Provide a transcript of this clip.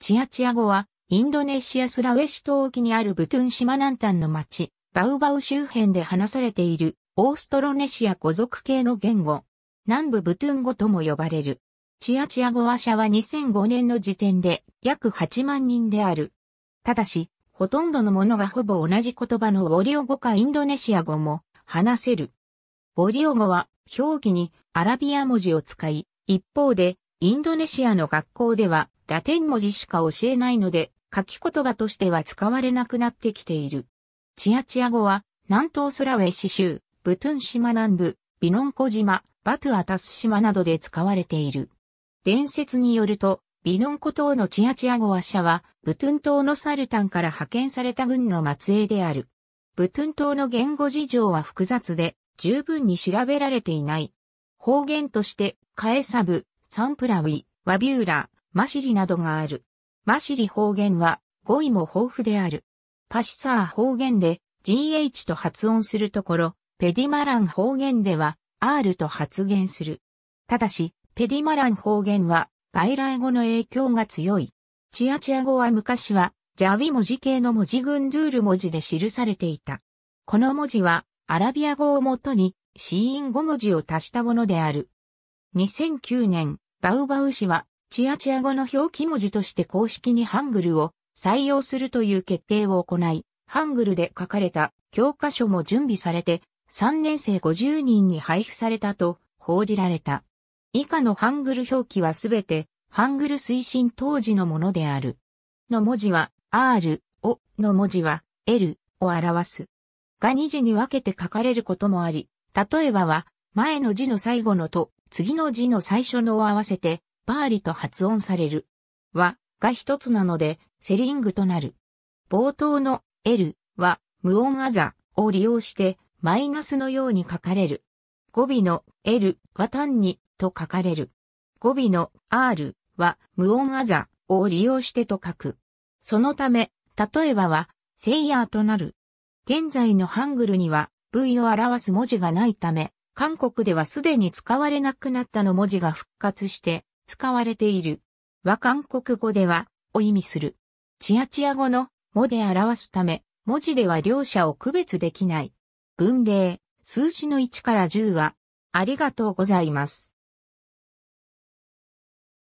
チアチア語は、インドネシアスラウェシ島沖にあるブトゥン島南端の町、バウバウ周辺で話されている、オーストロネシア語族系の言語。南部ブトゥン語とも呼ばれる。チアチア語話者は2005年の時点で約8万人である。ただし、ほとんどのものがほぼ同じ言葉のボリオ語かインドネシア語も話せる。ボリオ語は表記にアラビア文字を使い、一方でインドネシアの学校ではラテン文字しか教えないので書き言葉としては使われなくなってきている。チアチア語は南東ソラウェシ州、ブトゥン島南部、ビノンコ島、バトゥアタス島などで使われている。伝説によると、ビノンコ島のチアチア語話者は、ブトゥン島のサルタンから派遣された軍の末裔である。ブトゥン島の言語事情は複雑で、十分に調べられていない。方言として、カエサブ、サンプラウィ、ワビューラ、マシリなどがある。マシリ方言は語彙も豊富である。パシサー方言で GH と発音するところ、ペディマラン方言では R と発言する。ただし、ペディマラン方言は外来語の影響が強い。チアチア語は昔はジャウィ文字系の文字群ドゥール文字で記されていた。この文字はアラビア語をもとに子音5文字を足したものである。2009年、バウバウ氏は、チアチア語の表記文字として公式にハングルを採用するという決定を行い、ハングルで書かれた教科書も準備されて、3年生50人に配布されたと報じられた。以下のハングル表記はすべて、ハングル推進当時のものである。の文字は、R、O の文字は、L を表す。が2字に分けて書かれることもあり、例えばは、前の字の最後のと次の字の最初のを合わせて、バーリと発音される。は、が一つなので、セリングとなる。冒頭の L は、無音アザを利用して、マイナスのように書かれる。語尾の L は単にと書かれる。語尾の R は無音アザを利用してと書く。そのため、例えばは、セイヤーとなる。現在のハングルには V を表す文字がないため、韓国ではすでに使われなくなったの文字が復活して使われている。和韓国語ではを意味する。チアチア語のもで表すため、文字では両者を区別できない。文例、数字の1から10は、ありがとうございます。